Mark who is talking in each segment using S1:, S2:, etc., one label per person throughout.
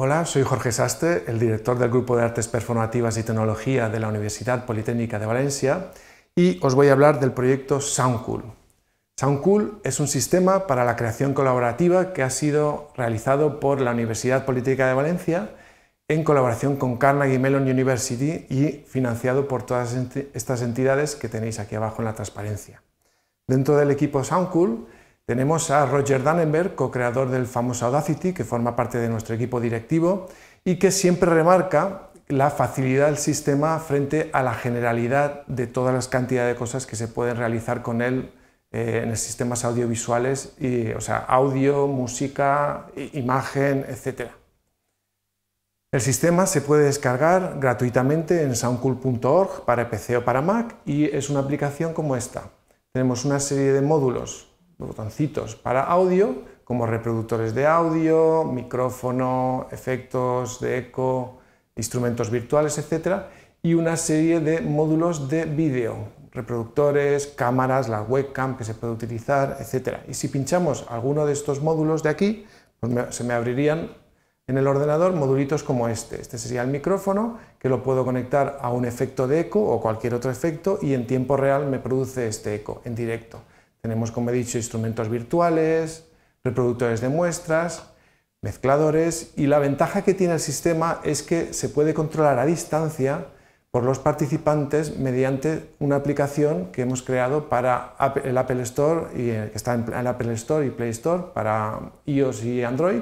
S1: Hola, soy Jorge Saste, el director del Grupo de Artes Performativas y Tecnología de la Universidad Politécnica de Valencia y os voy a hablar del proyecto SoundCool. SoundCool es un sistema para la creación colaborativa que ha sido realizado por la Universidad Politécnica de Valencia en colaboración con Carnegie Mellon University y financiado por todas estas entidades que tenéis aquí abajo en la transparencia. Dentro del equipo SoundCool tenemos a Roger Dannenberg, co-creador del famoso Audacity, que forma parte de nuestro equipo directivo y que siempre remarca la facilidad del sistema frente a la generalidad de todas las cantidades de cosas que se pueden realizar con él eh, en sistemas audiovisuales, y, o sea, audio, música, imagen, etc. El sistema se puede descargar gratuitamente en soundcool.org para PC o para Mac y es una aplicación como esta. Tenemos una serie de módulos botoncitos para audio, como reproductores de audio, micrófono, efectos de eco, instrumentos virtuales, etc. Y una serie de módulos de vídeo, reproductores, cámaras, la webcam que se puede utilizar, etc. Y si pinchamos alguno de estos módulos de aquí, pues se me abrirían en el ordenador modulitos como este. Este sería el micrófono, que lo puedo conectar a un efecto de eco o cualquier otro efecto y en tiempo real me produce este eco en directo. Tenemos, como he dicho, instrumentos virtuales, reproductores de muestras, mezcladores y la ventaja que tiene el sistema es que se puede controlar a distancia por los participantes mediante una aplicación que hemos creado para el Apple Store y eh, que está en el Apple Store y Play Store para iOS y Android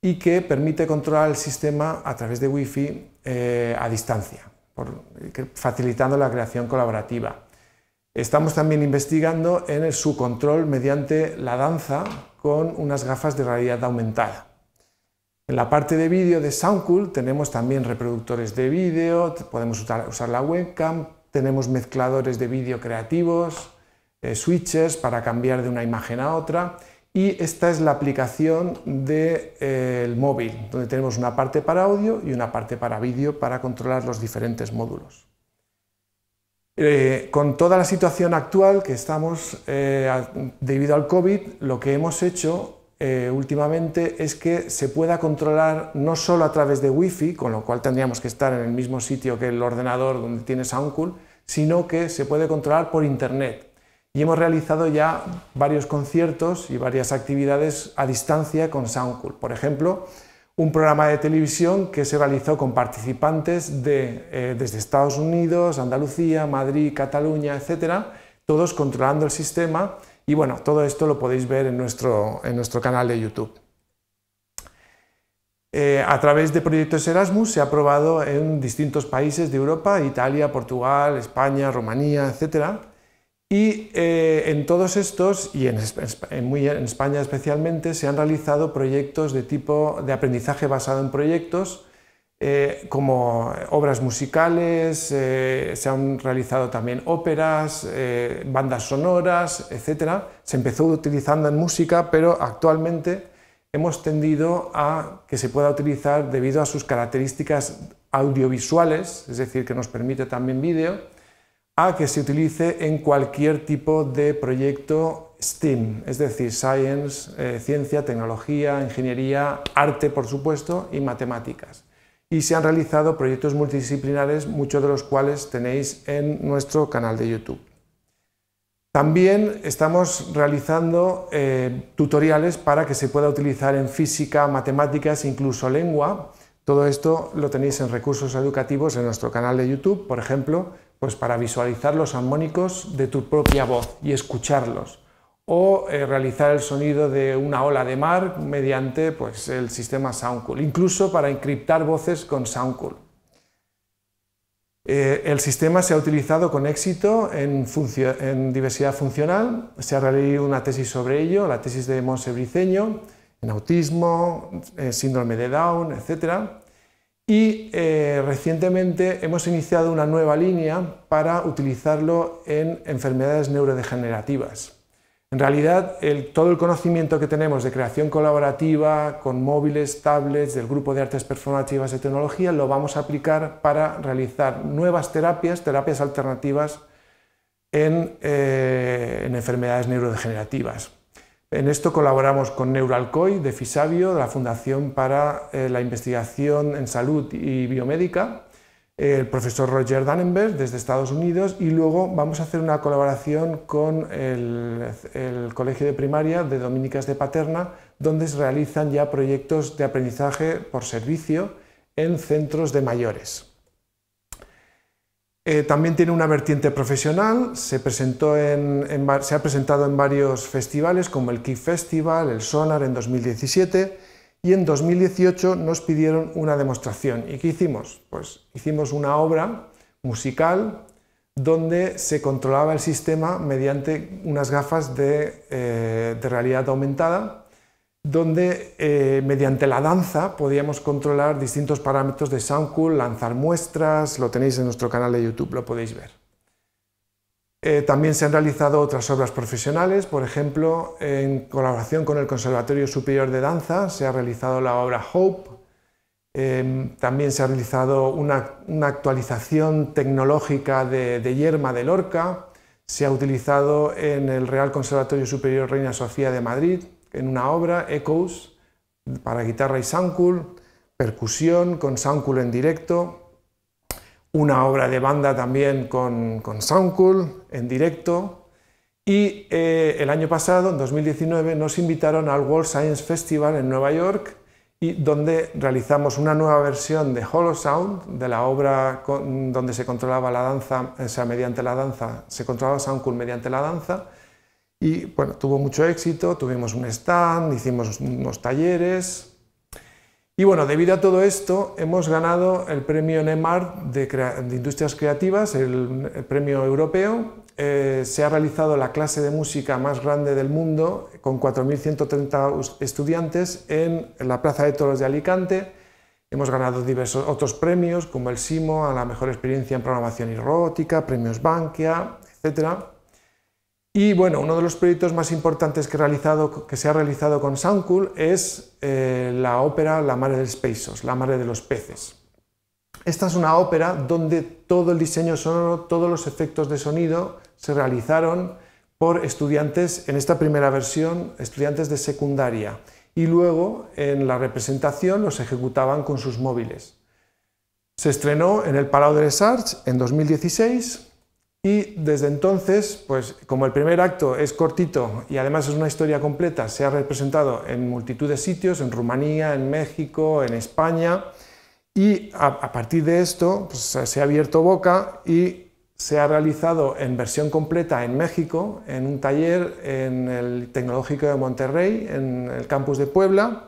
S1: y que permite controlar el sistema a través de Wi-Fi eh, a distancia, facilitando la creación colaborativa. Estamos también investigando en su control mediante la danza con unas gafas de realidad aumentada. En la parte de vídeo de Soundcool tenemos también reproductores de vídeo, podemos usar, la webcam, tenemos mezcladores de vídeo creativos, eh, switches para cambiar de una imagen a otra y esta es la aplicación del eh, móvil, donde tenemos una parte para audio y una parte para vídeo para controlar los diferentes módulos. Eh, con toda la situación actual que estamos eh, debido al COVID, lo que hemos hecho eh, últimamente es que se pueda controlar no solo a través de Wi-Fi, con lo cual tendríamos que estar en el mismo sitio que el ordenador donde tiene Soundcool, sino que se puede controlar por Internet. Y hemos realizado ya varios conciertos y varias actividades a distancia con Soundcool. Por ejemplo, un programa de televisión que se realizó con participantes de, eh, desde Estados Unidos, Andalucía, Madrid, Cataluña, etcétera, todos controlando el sistema y bueno, todo esto lo podéis ver en nuestro, canal de YouTube. Eh, a través de proyectos Erasmus se ha aprobado en distintos países de Europa, Italia, Portugal, España, Rumanía, etcétera, y eh, en todos estos, y en, España especialmente, se han realizado proyectos de tipo de aprendizaje basado en proyectos, eh, como eh, obras musicales, se han realizado también óperas, bandas sonoras, etc. Se empezó utilizando en música, pero actualmente hemos tendido a que se pueda utilizar debido a sus características audiovisuales, es decir, que nos permite también vídeo a que se utilice en cualquier tipo de proyecto STEAM, es decir, science, eh, ciencia, tecnología, ingeniería, arte, por supuesto, y matemáticas. Y se han realizado proyectos multidisciplinares, muchos de los cuales tenéis en nuestro canal de YouTube. También estamos realizando eh, tutoriales para que se pueda utilizar en física, matemáticas, incluso lengua. Todo esto lo tenéis en recursos educativos en nuestro canal de YouTube, por ejemplo, pues para visualizar los armónicos de tu propia voz y escucharlos. O eh, realizar el sonido de una ola de mar mediante pues, el sistema Soundcool. Incluso para encriptar voces con Soundcool. Eh, el sistema se ha utilizado con éxito en, diversidad funcional. Se ha realizado una tesis sobre ello, la tesis de Monse Briceño, en autismo, síndrome de Down, etcétera y eh, recientemente hemos iniciado una nueva línea para utilizarlo en enfermedades neurodegenerativas. En realidad, todo el conocimiento que tenemos de creación colaborativa con móviles, tablets, del grupo de artes performativas y tecnología, lo vamos a aplicar para realizar nuevas terapias, terapias alternativas en eh, enfermedades neurodegenerativas. En esto colaboramos con Neuralcoy de Fisabio, de la Fundación para eh, la Investigación en Salud y Biomédica, el profesor Roger Dannenberg desde Estados Unidos y luego vamos a hacer una colaboración con el, Colegio de Primaria de Dominicas de Paterna, donde se realizan ya proyectos de aprendizaje por servicio en centros de mayores. Eh, también tiene una vertiente profesional, se, presentó se ha presentado en varios festivales como el Key Festival, el Sonar en 2017 y en 2018 nos pidieron una demostración. ¿Y qué hicimos? Pues hicimos una obra musical donde se controlaba el sistema mediante unas gafas de eh, realidad aumentada donde eh, mediante la danza podíamos controlar distintos parámetros de Soundcool, lanzar muestras, lo tenéis en nuestro canal de YouTube, lo podéis ver. Eh, también se han realizado otras obras profesionales, por ejemplo, en colaboración con el Conservatorio Superior de Danza se ha realizado la obra Hope, em, también se ha realizado una, actualización tecnológica de, de Yerma de Lorca, se ha utilizado en el Real Conservatorio Superior Reina Sofía de Madrid, en una obra, Echoes, para guitarra y Soundcool, percusión con Soundcool en directo, una obra de banda también con, con en directo, y eh, el año pasado, en 2019, nos invitaron al World Science Festival en Nueva York, y donde realizamos una nueva versión de Hollow Sound, de la obra donde se controlaba la danza, o sea, mediante la danza, se controlaba Soundcool mediante la danza, y bueno, tuvo mucho éxito, tuvimos un stand, hicimos unos talleres. Y bueno, debido a todo esto, hemos ganado el premio NEMAR de, Industrias Creativas, el, premio europeo. Eh, se ha realizado la clase de música más grande del mundo, con 4.130 estudiantes, en la Plaza de Toros de Alicante. Hemos ganado diversos otros premios, como el SIMO, a la mejor experiencia en programación y robótica, premios Bankia, etcétera. Y bueno, uno de los proyectos más importantes que, se ha realizado con Soundcool es eh, la ópera La Mare del Peces, La Mare de los Peces. Esta es una ópera donde todo el diseño sonoro, todos los efectos de sonido se realizaron por estudiantes, en esta primera versión, estudiantes de secundaria, y luego en la representación los ejecutaban con sus móviles. Se estrenó en el Palau de les Arts en 2016 y desde entonces, pues como el primer acto es cortito y además es una historia completa, se ha representado en multitud de sitios, en Rumanía, en México, en España, y a, partir de esto pues, se ha abierto boca y se ha realizado en versión completa en México, en un taller en el Tecnológico de Monterrey, en el campus de Puebla,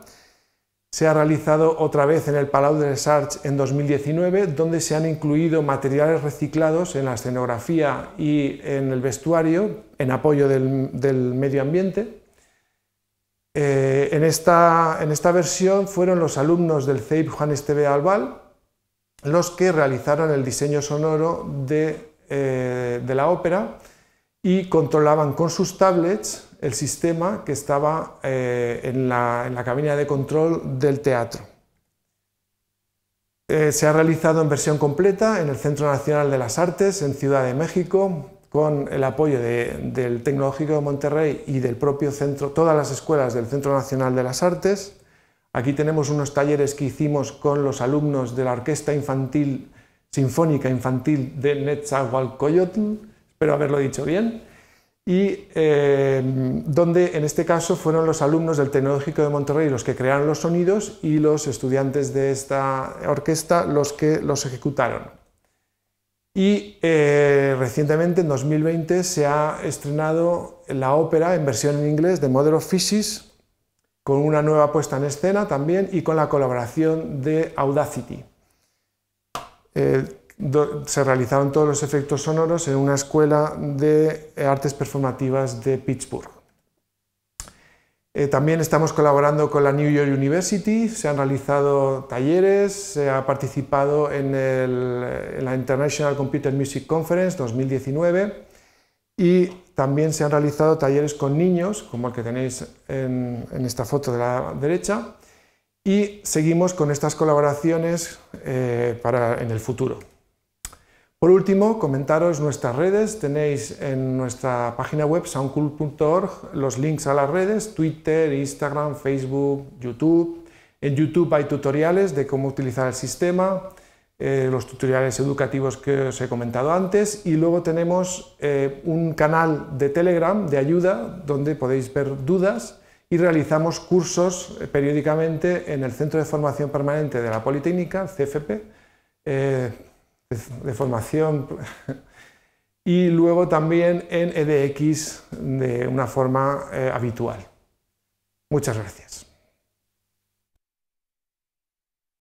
S1: se ha realizado otra vez en el Palau de les Arts en 2019, donde se han incluido materiales reciclados en la escenografía y en el vestuario, en apoyo del, medio ambiente. Eh, en, esta, versión fueron los alumnos del CEIP Juan Esteve Albal los que realizaron el diseño sonoro de eh, la ópera y controlaban con sus tablets el sistema que estaba eh, en, la, en, la, cabina de control del teatro. Eh, se ha realizado en versión completa en el Centro Nacional de las Artes, en Ciudad de México, con el apoyo del Tecnológico de Monterrey y del propio centro, todas las escuelas del Centro Nacional de las Artes. Aquí tenemos unos talleres que hicimos con los alumnos de la Orquesta Infantil Sinfónica Infantil de Netzahualcoyotl, espero haberlo dicho bien, y em, donde en este caso fueron los alumnos del Tecnológico de Monterrey los que crearon los sonidos y los estudiantes de esta orquesta los que los ejecutaron. Y eh, recientemente, en 2020, se ha estrenado la ópera en versión en inglés de Mother of Fishes, con una nueva puesta en escena también y con la colaboración de Audacity. Eh, se realizaron todos los efectos sonoros en una escuela de artes performativas de Pittsburgh. Eh, también estamos colaborando con la New York University, se han realizado talleres, se ha participado en, la International Computer Music Conference 2019 y también se han realizado talleres con niños, como el que tenéis en, esta foto de la derecha, y seguimos con estas colaboraciones eh, para en el futuro. Por último, comentaros nuestras redes. Tenéis en nuestra página web soundcool.org los links a las redes, Twitter, Instagram, Facebook, YouTube. En YouTube hay tutoriales de cómo utilizar el sistema, eh, los tutoriales educativos que os he comentado antes y luego tenemos eh, un canal de Telegram de ayuda donde podéis ver dudas y realizamos cursos eh, periódicamente en el Centro de Formación Permanente de la Politécnica, CFP de formación y luego también en EDX de una forma eh, habitual. Muchas gracias.